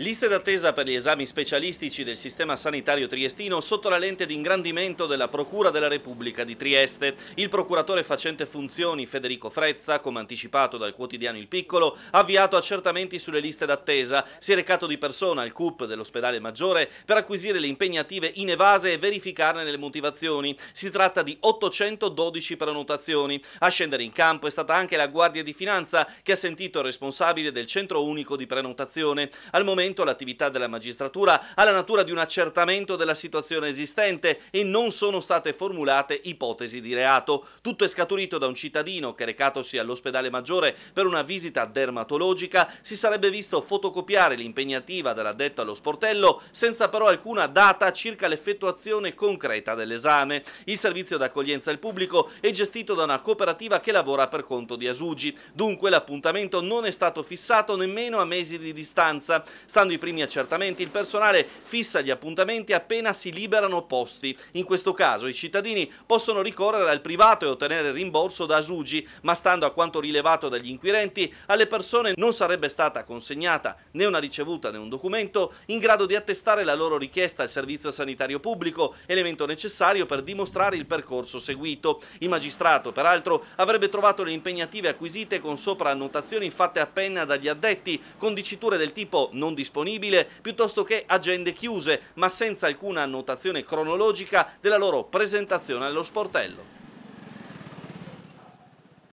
Liste d'attesa per gli esami specialistici del sistema sanitario triestino sotto la lente di ingrandimento della Procura della Repubblica di Trieste. Il procuratore facente funzioni Federico Frezza, come anticipato dal quotidiano Il Piccolo, ha avviato accertamenti sulle liste d'attesa. Si è recato di persona al CUP dell'ospedale Maggiore per acquisire le impegnative in evase e verificarne le motivazioni. Si tratta di 812 prenotazioni. A scendere in campo è stata anche la Guardia di Finanza che ha sentito il responsabile del centro unico di prenotazione. Al momento momento l'attività della magistratura ha la natura di un accertamento della situazione esistente e non sono state formulate ipotesi di reato. Tutto è scaturito da un cittadino che recatosi all'ospedale maggiore per una visita dermatologica si sarebbe visto fotocopiare l'impegnativa dell'addetto allo sportello senza però alcuna data circa l'effettuazione concreta dell'esame. Il servizio d'accoglienza al pubblico è gestito da una cooperativa che lavora per conto di Asugi, dunque l'appuntamento non è stato fissato nemmeno a mesi di distanza. Sta Passando i primi accertamenti, il personale fissa gli appuntamenti appena si liberano posti. In questo caso i cittadini possono ricorrere al privato e ottenere rimborso da Asugi, ma stando a quanto rilevato dagli inquirenti, alle persone non sarebbe stata consegnata né una ricevuta né un documento in grado di attestare la loro richiesta al servizio sanitario pubblico, elemento necessario per dimostrare il percorso seguito. Il magistrato, peraltro, avrebbe trovato le impegnative acquisite con sopra annotazioni fatte appena dagli addetti, con diciture del tipo non disponibile piuttosto che agende chiuse, ma senza alcuna annotazione cronologica della loro presentazione allo sportello.